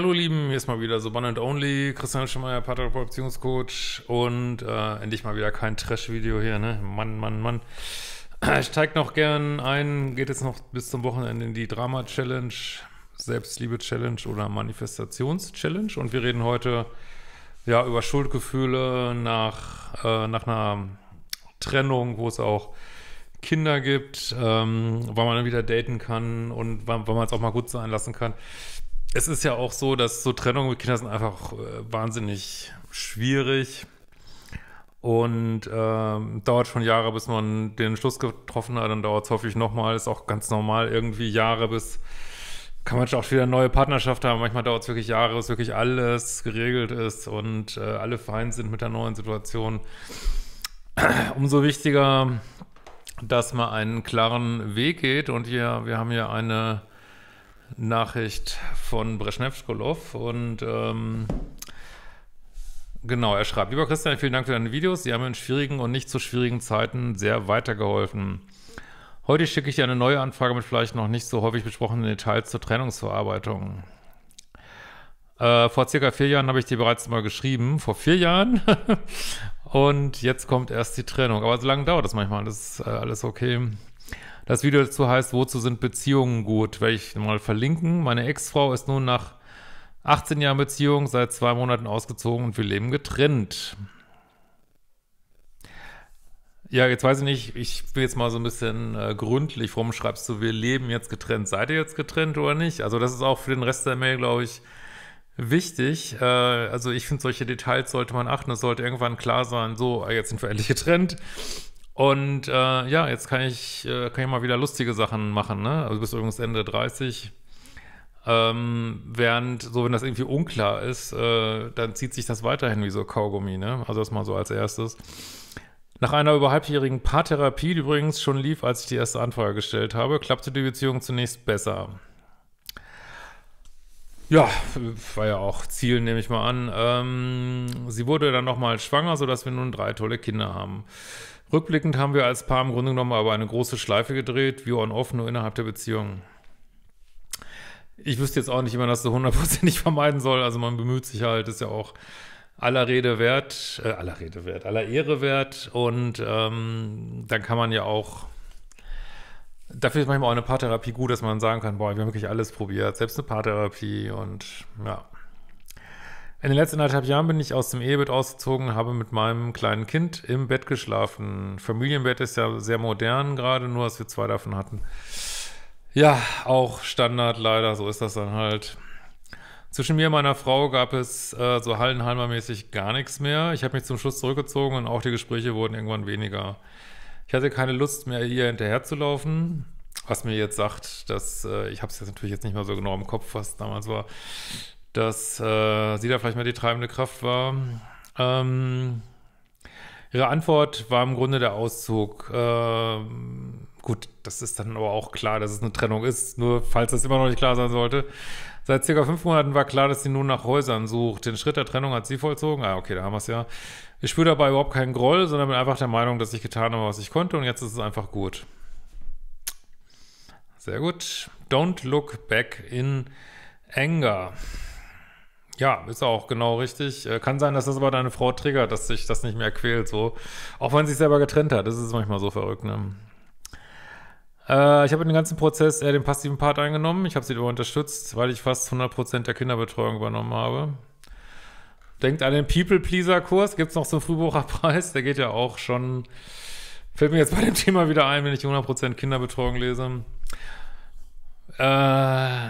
hallo lieben, hier ist mal wieder so One and Only, Christian Schemeier, Paterpol Beziehungscoach und äh, endlich mal wieder kein Trash-Video hier, ne? Mann, Mann, Mann. Ich steige noch gern ein, geht jetzt noch bis zum Wochenende in die Drama-Challenge, Selbstliebe-Challenge oder Manifestations-Challenge und wir reden heute ja über Schuldgefühle nach, äh, nach einer Trennung, wo es auch Kinder gibt, ähm, weil man dann wieder daten kann und weil, weil man es auch mal gut sein lassen kann es ist ja auch so, dass so Trennungen mit Kindern sind einfach äh, wahnsinnig schwierig und ähm, dauert schon Jahre, bis man den Schluss getroffen hat. Dann dauert es häufig nochmal. Ist auch ganz normal irgendwie Jahre, bis kann man schon auch wieder eine neue Partnerschaft haben. Manchmal dauert es wirklich Jahre, bis wirklich alles geregelt ist und äh, alle fein sind mit der neuen Situation. Umso wichtiger, dass man einen klaren Weg geht. Und hier, wir haben hier eine Nachricht von Breschnevskolov und ähm, genau, er schreibt, lieber Christian, vielen Dank für deine Videos. Sie haben in schwierigen und nicht so schwierigen Zeiten sehr weitergeholfen. Heute schicke ich dir eine neue Anfrage mit vielleicht noch nicht so häufig besprochenen Details zur Trennungsverarbeitung. Äh, vor circa vier Jahren habe ich dir bereits mal geschrieben. Vor vier Jahren. und jetzt kommt erst die Trennung. Aber so lange dauert das manchmal. Das ist äh, alles okay. Das Video dazu heißt, wozu sind Beziehungen gut? Werde ich mal verlinken. Meine Ex-Frau ist nun nach 18 Jahren Beziehung seit zwei Monaten ausgezogen und wir leben getrennt. Ja, jetzt weiß ich nicht, ich bin jetzt mal so ein bisschen äh, gründlich. Warum schreibst du, wir leben jetzt getrennt? Seid ihr jetzt getrennt oder nicht? Also das ist auch für den Rest der Mail, glaube ich, wichtig. Äh, also ich finde, solche Details sollte man achten. Es sollte irgendwann klar sein, so, jetzt sind wir endlich getrennt. Und äh, ja, jetzt kann ich, äh, kann ich mal wieder lustige Sachen machen, ne? Also bist übrigens Ende 30. Ähm, während, so wenn das irgendwie unklar ist, äh, dann zieht sich das weiterhin wie so Kaugummi, ne? Also das mal so als erstes. Nach einer über halbjährigen Paartherapie, die übrigens schon lief, als ich die erste Anfrage gestellt habe, klappte die Beziehung zunächst besser. Ja, war ja auch Ziel, nehme ich mal an. Ähm, sie wurde dann nochmal schwanger, sodass wir nun drei tolle Kinder haben. Rückblickend haben wir als Paar im Grunde genommen aber eine große Schleife gedreht, wie on Off nur innerhalb der Beziehung. Ich wüsste jetzt auch nicht, wie man das so hundertprozentig vermeiden soll. Also man bemüht sich halt, ist ja auch aller Rede wert, äh, aller Rede wert, aller Ehre wert. Und ähm, dann kann man ja auch, dafür ist manchmal auch eine Paartherapie gut, dass man sagen kann, boah, wir haben wirklich alles probiert, selbst eine Paartherapie und ja. In den letzten anderthalb Jahren bin ich aus dem Ehebett ausgezogen, habe mit meinem kleinen Kind im Bett geschlafen. Familienbett ist ja sehr modern gerade, nur dass wir zwei davon hatten. Ja, auch Standard leider, so ist das dann halt. Zwischen mir und meiner Frau gab es äh, so hallenheimer mäßig gar nichts mehr. Ich habe mich zum Schluss zurückgezogen und auch die Gespräche wurden irgendwann weniger. Ich hatte keine Lust mehr, ihr hinterherzulaufen, was mir jetzt sagt, dass äh, ich habe es jetzt natürlich jetzt nicht mehr so genau im Kopf, was damals war dass äh, sie da vielleicht mal die treibende Kraft war. Ähm, ihre Antwort war im Grunde der Auszug. Ähm, gut, das ist dann aber auch klar, dass es eine Trennung ist, nur falls das immer noch nicht klar sein sollte. Seit circa fünf Monaten war klar, dass sie nun nach Häusern sucht. Den Schritt der Trennung hat sie vollzogen. Ah, okay, da haben wir es ja. Ich spüre dabei überhaupt keinen Groll, sondern bin einfach der Meinung, dass ich getan habe, was ich konnte und jetzt ist es einfach gut. Sehr gut. Don't look back in anger. Ja, ist auch genau richtig. Äh, kann sein, dass das aber deine Frau triggert, dass sich das nicht mehr quält, so. Auch wenn sie sich selber getrennt hat. Das ist manchmal so verrückt, ne? Äh, ich habe in den ganzen Prozess eher den passiven Part eingenommen. Ich habe sie dabei unterstützt, weil ich fast 100% der Kinderbetreuung übernommen habe. Denkt an den People-Pleaser-Kurs. Gibt es noch so einen Frühbucherpreis? Der geht ja auch schon. Fällt mir jetzt bei dem Thema wieder ein, wenn ich 100% Kinderbetreuung lese. Äh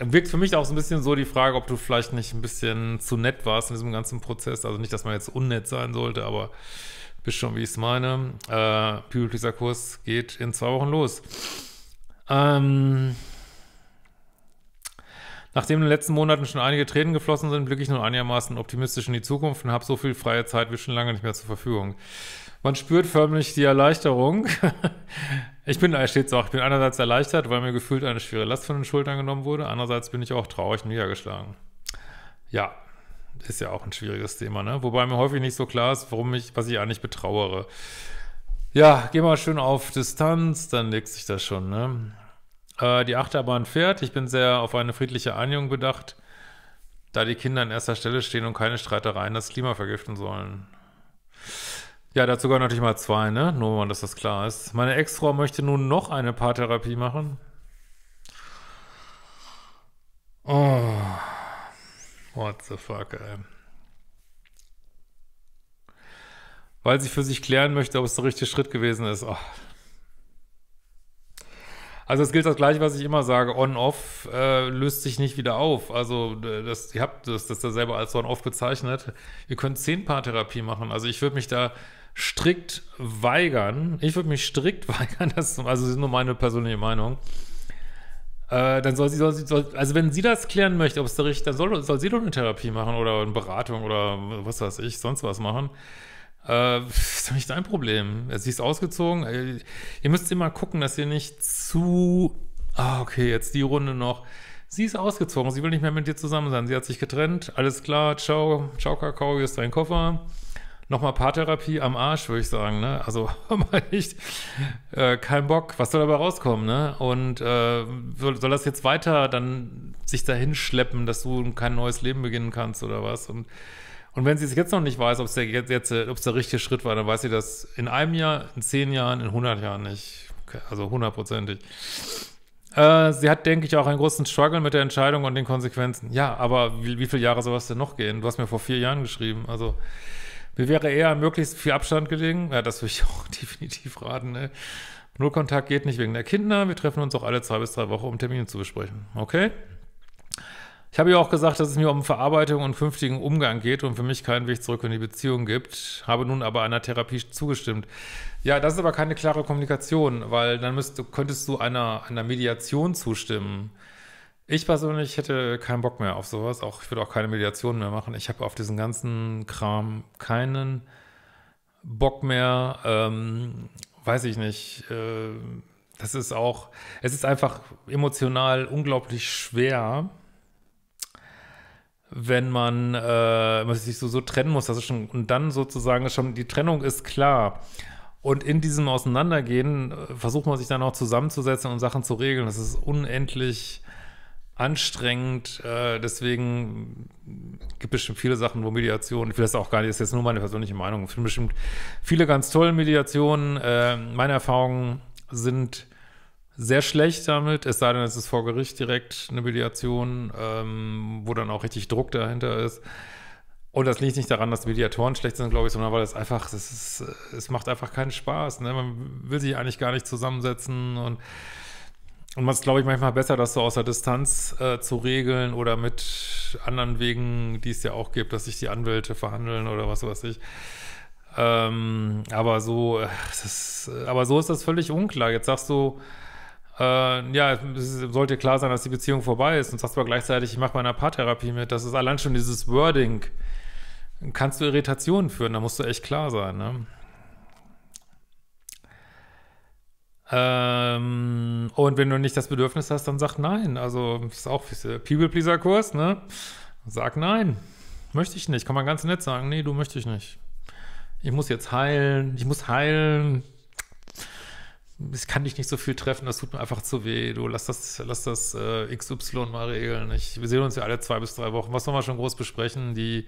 wirkt für mich auch so ein bisschen so die Frage, ob du vielleicht nicht ein bisschen zu nett warst in diesem ganzen Prozess. Also nicht, dass man jetzt unnett sein sollte, aber bist schon, wie ich es meine. Äh, people kurs geht in zwei Wochen los. Ähm, Nachdem in den letzten Monaten schon einige Tränen geflossen sind, blicke ich nun einigermaßen optimistisch in die Zukunft und habe so viel freie Zeit wie schon lange nicht mehr zur Verfügung. Man spürt förmlich die Erleichterung. Ich bin, da äh, steht auch, ich bin einerseits erleichtert, weil mir gefühlt eine schwere Last von den Schultern genommen wurde. Andererseits bin ich auch traurig niedergeschlagen. Ja, ist ja auch ein schwieriges Thema, ne? Wobei mir häufig nicht so klar ist, warum ich, was ich eigentlich betrauere. Ja, geh mal schön auf Distanz, dann legt sich das schon, ne? Äh, die Achterbahn fährt. Ich bin sehr auf eine friedliche Einigung bedacht, da die Kinder an erster Stelle stehen und keine Streitereien das Klima vergiften sollen. Ja, dazu gehören natürlich mal zwei, ne? Nur dass das klar ist. Meine Ex-Frau möchte nun noch eine Paartherapie machen. Oh. What the fuck, ey. Weil sie für sich klären möchte, ob es der richtige Schritt gewesen ist. Oh. Also es gilt das gleiche, was ich immer sage, On-Off äh, löst sich nicht wieder auf. Also das, ihr habt das, das da selber als On-Off bezeichnet. Ihr könnt zehn Paar Therapie machen. Also ich würde mich da strikt weigern. Ich würde mich strikt weigern, das, also das ist nur meine persönliche Meinung. Äh, dann soll sie, soll sie soll, also wenn sie das klären möchte, ob es der Richter, dann soll, soll sie doch eine Therapie machen oder eine Beratung oder was weiß ich, sonst was machen. Äh, ist doch nicht dein Problem. Sie ist ausgezogen. Äh, ihr müsst immer gucken, dass ihr nicht zu. Ah, okay, jetzt die Runde noch. Sie ist ausgezogen. Sie will nicht mehr mit dir zusammen sein. Sie hat sich getrennt. Alles klar. Ciao. Ciao, Kakao. Hier ist dein Koffer. Nochmal Paartherapie am Arsch, würde ich sagen. Ne? Also, mal nicht. Äh, kein Bock. Was soll dabei rauskommen? Ne? Und äh, soll das jetzt weiter dann sich dahin schleppen, dass du kein neues Leben beginnen kannst oder was? Und und wenn sie es jetzt noch nicht weiß, ob es der, jetzt, äh, ob es der richtige Schritt war, dann weiß sie das in einem Jahr, in zehn Jahren, in 100 Jahren nicht. Okay, also hundertprozentig. Äh, sie hat, denke ich, auch einen großen Struggle mit der Entscheidung und den Konsequenzen. Ja, aber wie, wie viele Jahre soll das denn noch gehen? Du hast mir vor vier Jahren geschrieben. Also, mir wäre eher möglichst viel Abstand gelegen. Ja, das würde ich auch definitiv raten. Ne? Null Kontakt geht nicht wegen der Kinder. Wir treffen uns auch alle zwei bis drei Wochen, um Termine zu besprechen. Okay? Ich habe ja auch gesagt, dass es mir um Verarbeitung und künftigen Umgang geht und für mich keinen Weg zurück in die Beziehung gibt, habe nun aber einer Therapie zugestimmt. Ja, das ist aber keine klare Kommunikation, weil dann müsst, könntest du einer, einer Mediation zustimmen. Ich persönlich hätte keinen Bock mehr auf sowas, auch ich würde auch keine Mediation mehr machen. Ich habe auf diesen ganzen Kram keinen Bock mehr. Ähm, weiß ich nicht. Äh, das ist auch, es ist einfach emotional unglaublich schwer wenn man, äh, man sich so, so trennen muss, das ist schon, und dann sozusagen ist schon, die Trennung ist klar. Und in diesem Auseinandergehen äh, versucht man sich dann auch zusammenzusetzen und Sachen zu regeln. Das ist unendlich anstrengend. Äh, deswegen gibt es bestimmt viele Sachen, wo Mediation, ich will das auch gar nicht, das ist jetzt nur meine persönliche Meinung. Es gibt bestimmt viele ganz tolle Mediationen. Äh, meine Erfahrungen sind, sehr schlecht damit, es sei denn, es ist vor Gericht direkt eine Mediation, ähm, wo dann auch richtig Druck dahinter ist. Und das liegt nicht daran, dass Mediatoren schlecht sind, glaube ich, sondern weil es einfach, das ist, es macht einfach keinen Spaß. Ne? Man will sich eigentlich gar nicht zusammensetzen und und man ist, glaube ich, manchmal besser, das so aus der Distanz äh, zu regeln oder mit anderen Wegen, die es ja auch gibt, dass sich die Anwälte verhandeln oder was weiß ich. Ähm, aber so, das, äh, aber so ist das völlig unklar. Jetzt sagst du, äh, ja, sollte klar sein, dass die Beziehung vorbei ist und sagst aber gleichzeitig, ich mache meine Paartherapie mit, das ist allein schon dieses Wording, kannst du Irritationen führen, da musst du echt klar sein, ne? Ähm, und wenn du nicht das Bedürfnis hast, dann sag nein. Also, das ist auch People-Pleaser-Kurs, ne? Sag nein. Möchte ich nicht. Kann man ganz nett sagen, nee, du möchtest nicht. Ich muss jetzt heilen, ich muss heilen, es kann dich nicht so viel treffen, das tut mir einfach zu weh. Du lass das, lass das äh, XY mal regeln. Ich, wir sehen uns ja alle zwei bis drei Wochen. Was wollen wir schon groß besprechen? Die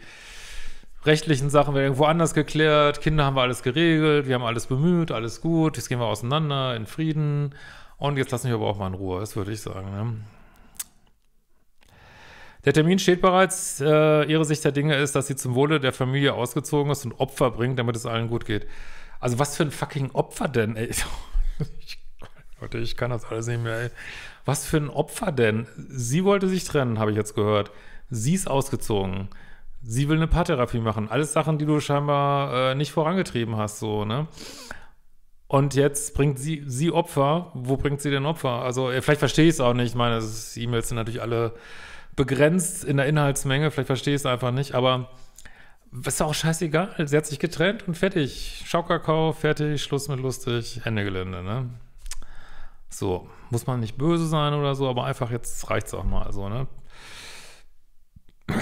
rechtlichen Sachen werden irgendwo anders geklärt. Kinder haben wir alles geregelt, wir haben alles bemüht, alles gut. Jetzt gehen wir auseinander in Frieden. Und jetzt lass mich aber auch mal in Ruhe, das würde ich sagen. Ne? Der Termin steht bereits. Äh, ihre Sicht der Dinge ist, dass sie zum Wohle der Familie ausgezogen ist und Opfer bringt, damit es allen gut geht. Also was für ein fucking Opfer denn, ey? Leute, ich kann das alles nicht mehr. Ey. Was für ein Opfer denn? Sie wollte sich trennen, habe ich jetzt gehört. Sie ist ausgezogen. Sie will eine Paartherapie machen. Alles Sachen, die du scheinbar äh, nicht vorangetrieben hast, so, ne? Und jetzt bringt sie, sie Opfer. Wo bringt sie denn Opfer? Also, äh, vielleicht verstehe ich es auch nicht. Ich meine, E-Mails sind natürlich alle begrenzt in der Inhaltsmenge. Vielleicht verstehe ich es einfach nicht. Aber ist auch scheißegal. Sie hat sich getrennt und fertig. Schaukakao, fertig, Schluss mit lustig, Ende Gelände, ne? So, muss man nicht böse sein oder so, aber einfach jetzt reicht es auch mal so, ne?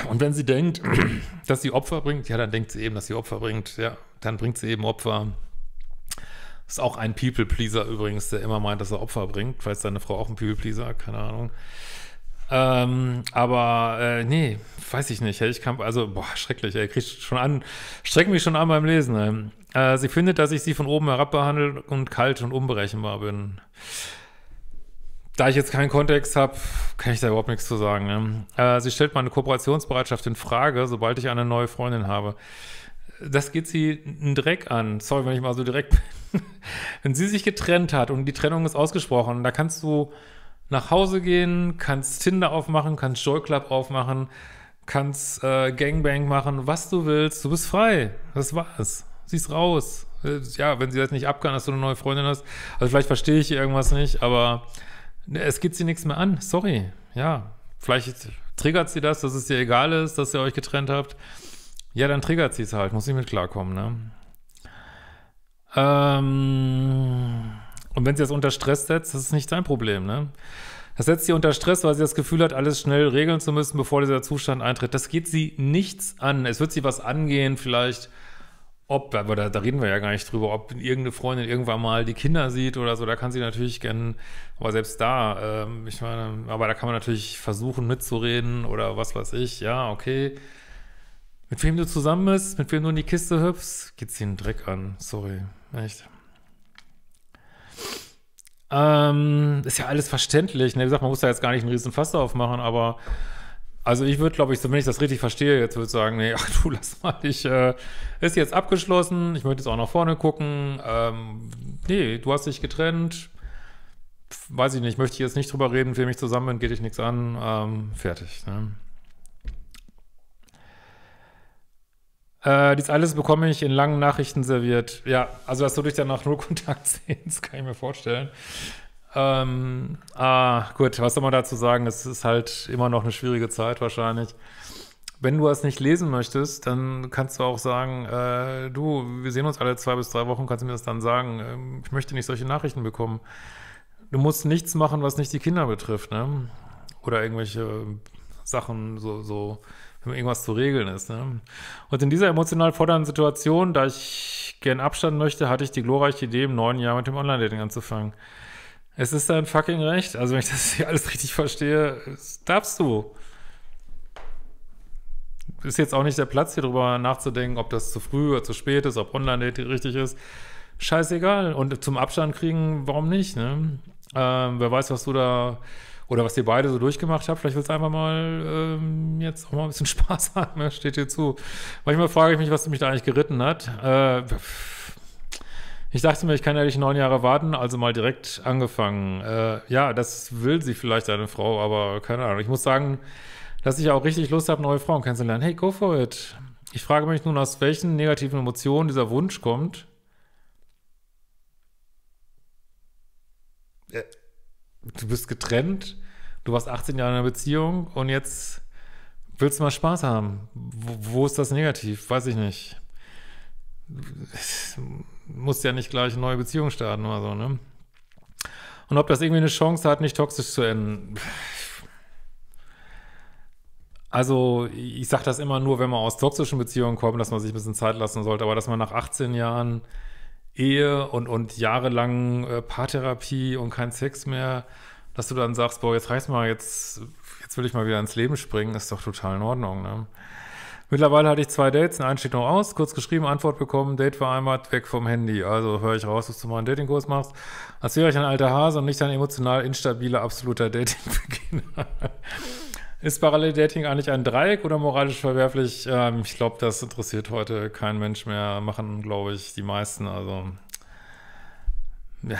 Und wenn sie denkt, dass sie Opfer bringt, ja, dann denkt sie eben, dass sie Opfer bringt, ja, dann bringt sie eben Opfer. Ist auch ein People-Pleaser übrigens, der immer meint, dass er Opfer bringt, falls seine Frau auch ein People-Pleaser, keine Ahnung. Ähm, aber äh, nee, weiß ich nicht. Ich kann, also, boah, schrecklich, ey, krieg schon an, streck mich schon an beim Lesen. Ey. Äh, sie findet, dass ich sie von oben herab behandelt und kalt und unberechenbar bin da ich jetzt keinen Kontext habe, kann ich da überhaupt nichts zu sagen. Ne? Äh, sie stellt meine Kooperationsbereitschaft in Frage, sobald ich eine neue Freundin habe. Das geht sie einen Dreck an. Sorry, wenn ich mal so direkt bin. wenn sie sich getrennt hat und die Trennung ist ausgesprochen, da kannst du nach Hause gehen, kannst Tinder aufmachen, kannst Joyclub aufmachen, kannst äh, Gangbang machen, was du willst. Du bist frei. Das war's. Sie ist raus. Äh, ja, wenn sie das nicht abkann, dass du eine neue Freundin hast. Also vielleicht verstehe ich irgendwas nicht, aber Ne, es geht sie nichts mehr an. Sorry. Ja, vielleicht triggert sie das, dass es ihr egal ist, dass ihr euch getrennt habt. Ja, dann triggert sie es halt. Muss ich mit klarkommen, ne? Ähm, und wenn sie das unter Stress setzt, das ist nicht dein Problem, ne? Das setzt sie unter Stress, weil sie das Gefühl hat, alles schnell regeln zu müssen, bevor dieser Zustand eintritt. Das geht sie nichts an. Es wird sie was angehen, vielleicht ob, aber da, da, reden wir ja gar nicht drüber, ob irgendeine Freundin irgendwann mal die Kinder sieht oder so, da kann sie natürlich gerne, aber selbst da, ähm, ich meine, aber da kann man natürlich versuchen mitzureden oder was weiß ich, ja, okay. Mit wem du zusammen bist, mit wem du in die Kiste hüpfst, geht sie einen Dreck an, sorry, echt. Ähm, ist ja alles verständlich, ne? wie gesagt, man muss da jetzt gar nicht einen riesen Fass aufmachen, aber also ich würde, glaube ich, wenn ich das richtig verstehe, jetzt würde ich sagen, nee, ach du, lass mal, ich äh, ist jetzt abgeschlossen, ich möchte jetzt auch nach vorne gucken. Ähm, nee, du hast dich getrennt, weiß ich nicht, möchte ich jetzt nicht drüber reden, für mich zusammen bin, geht dich nichts an, ähm, fertig. Ne? Äh, dies alles bekomme ich in langen Nachrichten serviert. Ja, also dass du dich dann nach Nullkontakt das kann ich mir vorstellen. Ähm, ah, gut, was soll man dazu sagen? Es ist halt immer noch eine schwierige Zeit wahrscheinlich. Wenn du es nicht lesen möchtest, dann kannst du auch sagen, äh, du, wir sehen uns alle zwei bis drei Wochen, kannst du mir das dann sagen. Ähm, ich möchte nicht solche Nachrichten bekommen. Du musst nichts machen, was nicht die Kinder betrifft, ne? Oder irgendwelche Sachen, so, so, wenn irgendwas zu regeln ist, ne? Und in dieser emotional fordernden Situation, da ich gern Abstand möchte, hatte ich die glorreiche Idee, im neuen Jahr mit dem Online-Dating anzufangen. Es ist dein fucking Recht. Also, wenn ich das hier alles richtig verstehe, darfst du. Ist jetzt auch nicht der Platz, hier drüber nachzudenken, ob das zu früh oder zu spät ist, ob Online-Dating richtig ist. Scheißegal. Und zum Abstand kriegen, warum nicht, ne? Ähm, wer weiß, was du da oder was ihr beide so durchgemacht habt. Vielleicht willst du einfach mal ähm, jetzt auch mal ein bisschen Spaß haben. Das steht dir zu. Manchmal frage ich mich, was mich da eigentlich geritten hat. Äh, ich dachte mir, ich kann ehrlich neun Jahre warten, also mal direkt angefangen. Äh, ja, das will sie vielleicht, eine Frau, aber keine Ahnung. Ich muss sagen, dass ich auch richtig Lust habe, neue Frauen kennenzulernen. Hey, go for it. Ich frage mich nun, aus welchen negativen Emotionen dieser Wunsch kommt. Äh, du bist getrennt, du warst 18 Jahre in einer Beziehung und jetzt willst du mal Spaß haben. Wo, wo ist das negativ? Weiß ich nicht musst ja nicht gleich eine neue Beziehung starten oder so, ne? Und ob das irgendwie eine Chance hat, nicht toxisch zu enden. Also, ich sage das immer nur, wenn man aus toxischen Beziehungen kommt, dass man sich ein bisschen Zeit lassen sollte, aber dass man nach 18 Jahren Ehe und, und jahrelang äh, Paartherapie und kein Sex mehr, dass du dann sagst, boah, jetzt reicht's mal, jetzt, jetzt will ich mal wieder ins Leben springen, ist doch total in Ordnung, ne? Mittlerweile hatte ich zwei Dates, ein steht noch aus, kurz geschrieben, Antwort bekommen, Date vereinbart, weg vom Handy. Also höre ich raus, dass du mal einen Datingkurs machst. Als wäre ich ein alter Hase und nicht ein emotional instabiler, absoluter Datingbeginner. Ist parallel Dating eigentlich ein Dreieck oder moralisch verwerflich? Ähm, ich glaube, das interessiert heute kein Mensch mehr. Machen, glaube ich, die meisten. Also, ja.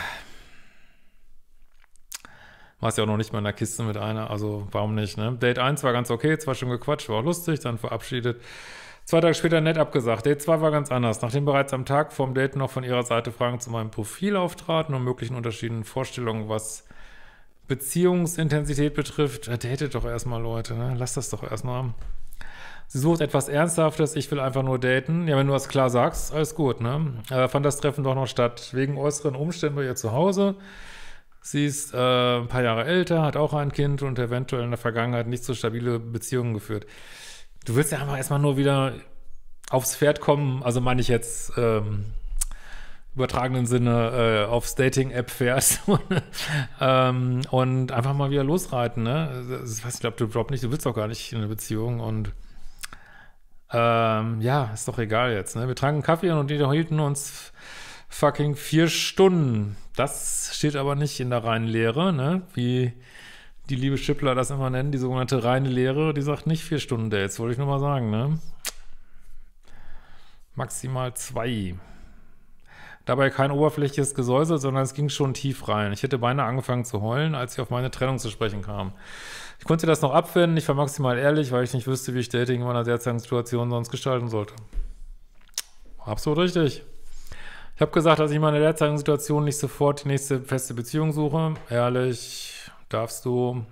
Warst ja auch noch nicht mal in der Kiste mit einer, also warum nicht, ne? Date 1 war ganz okay, zwar schon gequatscht, war auch lustig, dann verabschiedet. Zwei Tage später nett abgesagt. Date 2 war ganz anders. Nachdem bereits am Tag vorm Date noch von ihrer Seite Fragen zu meinem Profil auftraten und möglichen unterschiedlichen Vorstellungen, was Beziehungsintensität betrifft, äh, datet doch erstmal Leute, ne? Lass das doch erstmal. Sie sucht etwas Ernsthaftes, ich will einfach nur daten. Ja, wenn du das klar sagst, alles gut, ne? Äh, fand das Treffen doch noch statt. Wegen äußeren Umständen bei ihr zu Hause. Sie ist äh, ein paar Jahre älter, hat auch ein Kind und eventuell in der Vergangenheit nicht so stabile Beziehungen geführt. Du willst ja einfach erstmal nur wieder aufs Pferd kommen, also meine ich jetzt ähm, übertragenen Sinne äh, aufs Dating-App-Pferd ähm, und einfach mal wieder losreiten. Ne? Ich weiß nicht, ob du überhaupt nicht, du willst doch gar nicht in eine Beziehung und ähm, ja, ist doch egal jetzt. Ne? Wir tranken Kaffee und die hielten uns fucking vier Stunden. Das steht aber nicht in der reinen Lehre, ne? Wie die liebe Schippler das immer nennen, die sogenannte reine Lehre, die sagt nicht vier Stunden Dates, wollte ich nur mal sagen, ne? Maximal zwei. Dabei kein oberflächliches Gesäusel, sondern es ging schon tief rein. Ich hätte beinahe angefangen zu heulen, als sie auf meine Trennung zu sprechen kam. Ich konnte das noch abwenden, ich war maximal ehrlich, weil ich nicht wüsste, wie ich Dating in meiner derzeitigen Situation sonst gestalten sollte. Absolut richtig habe gesagt, dass ich meine derzeitigen Situation nicht sofort die nächste feste Beziehung suche. Ehrlich, darfst du.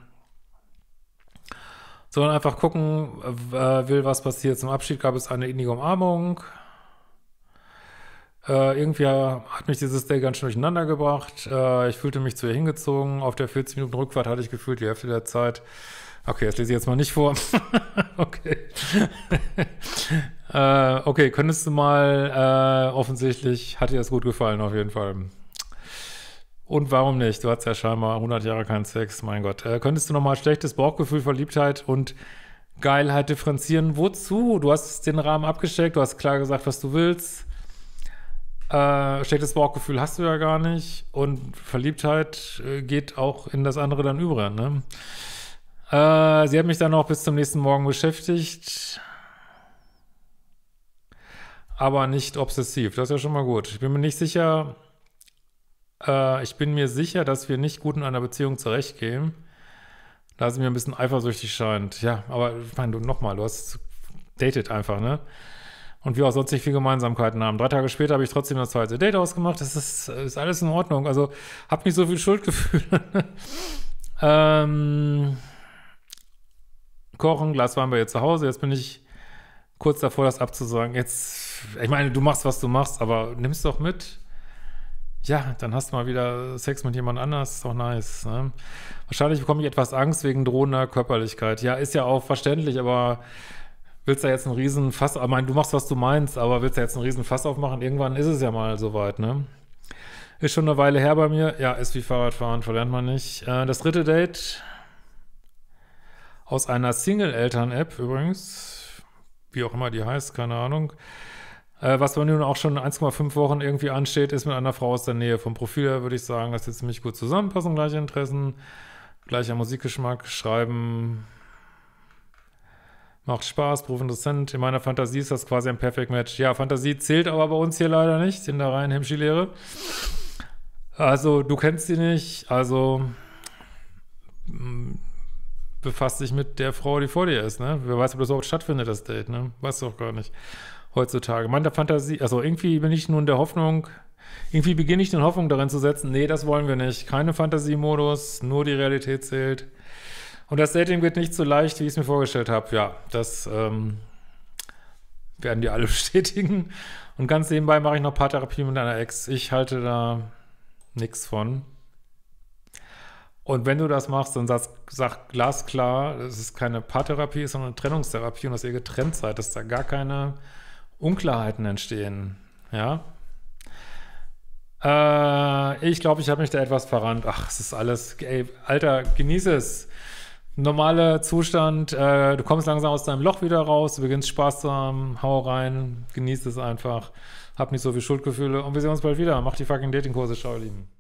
Sondern einfach gucken, äh, will, was passiert. Zum Abschied gab es eine innige Umarmung. Äh, irgendwie hat mich dieses Day ganz schön durcheinander gebracht. Äh, ich fühlte mich zu ihr hingezogen. Auf der 40 Minuten Rückfahrt hatte ich gefühlt die Hälfte der Zeit Okay, das lese ich jetzt mal nicht vor. okay. äh, okay, könntest du mal, äh, offensichtlich hat dir das gut gefallen, auf jeden Fall. Und warum nicht? Du hattest ja scheinbar 100 Jahre keinen Sex, mein Gott. Äh, könntest du nochmal schlechtes Bauchgefühl, Verliebtheit und Geilheit differenzieren? Wozu? Du hast den Rahmen abgesteckt, du hast klar gesagt, was du willst. Äh, schlechtes Bauchgefühl hast du ja gar nicht. Und Verliebtheit äh, geht auch in das andere dann über, ne? Äh, sie hat mich dann noch bis zum nächsten Morgen beschäftigt. Aber nicht obsessiv. Das ist ja schon mal gut. Ich bin mir nicht sicher, äh, ich bin mir sicher, dass wir nicht gut in einer Beziehung zurechtgehen. Da sie mir ein bisschen eifersüchtig scheint. Ja, aber ich meine, du nochmal, du hast datet einfach, ne? Und wir auch sonst nicht viel Gemeinsamkeiten haben. Drei Tage später habe ich trotzdem das zweite Date ausgemacht. Das ist, ist alles in Ordnung. Also, hab nicht so viel Schuldgefühl. ähm kochen, Glas waren wir jetzt zu Hause, jetzt bin ich kurz davor, das abzusagen. Jetzt, ich meine, du machst, was du machst, aber nimm's doch mit. Ja, dann hast du mal wieder Sex mit jemand anders, ist doch nice. Ne? Wahrscheinlich bekomme ich etwas Angst wegen drohender Körperlichkeit. Ja, ist ja auch verständlich, aber willst du jetzt einen Riesenfass, Fass, ich meine, du machst, was du meinst, aber willst du jetzt einen Riesenfass aufmachen? Irgendwann ist es ja mal soweit, ne? Ist schon eine Weile her bei mir. Ja, ist wie Fahrradfahren, verlernt man nicht. Äh, das dritte Date aus einer Single-Eltern-App übrigens, wie auch immer die heißt, keine Ahnung, äh, was bei nun auch schon 1,5 Wochen irgendwie ansteht, ist mit einer Frau aus der Nähe. Vom Profil her würde ich sagen, dass sie ziemlich gut zusammenpassen, gleiche Interessen, gleicher Musikgeschmack, Schreiben, Macht Spaß, Beruf interessant. In meiner Fantasie ist das quasi ein Perfect Match. Ja, Fantasie zählt aber bei uns hier leider nicht in der reinen Hemmschi-Lehre. Also, du kennst sie nicht, also mm, befasst dich mit der Frau, die vor dir ist, ne? Wer weiß, ob das überhaupt stattfindet, das Date, ne? Weißt du auch gar nicht. Heutzutage. Meine Fantasie, also irgendwie bin ich nun der Hoffnung, irgendwie beginne ich den Hoffnung darin zu setzen, nee, das wollen wir nicht. Keine Fantasiemodus, nur die Realität zählt. Und das Dating wird nicht so leicht, wie ich es mir vorgestellt habe. Ja, das ähm, werden die alle bestätigen. Und ganz nebenbei mache ich noch Paartherapie mit einer Ex. Ich halte da nichts von. Und wenn du das machst, dann sag, sag glasklar, es ist keine Paartherapie, sondern eine Trennungstherapie und dass ihr getrennt seid, dass da gar keine Unklarheiten entstehen. Ja. Äh, ich glaube, ich habe mich da etwas verrannt. Ach, es ist alles. Ey, Alter, genieße es. Normaler Zustand, äh, du kommst langsam aus deinem Loch wieder raus, du beginnst Spaß zu haben, hau rein, genieß es einfach, hab nicht so viel Schuldgefühle und wir sehen uns bald wieder. Mach die fucking Datingkurse, schau, ihr Lieben.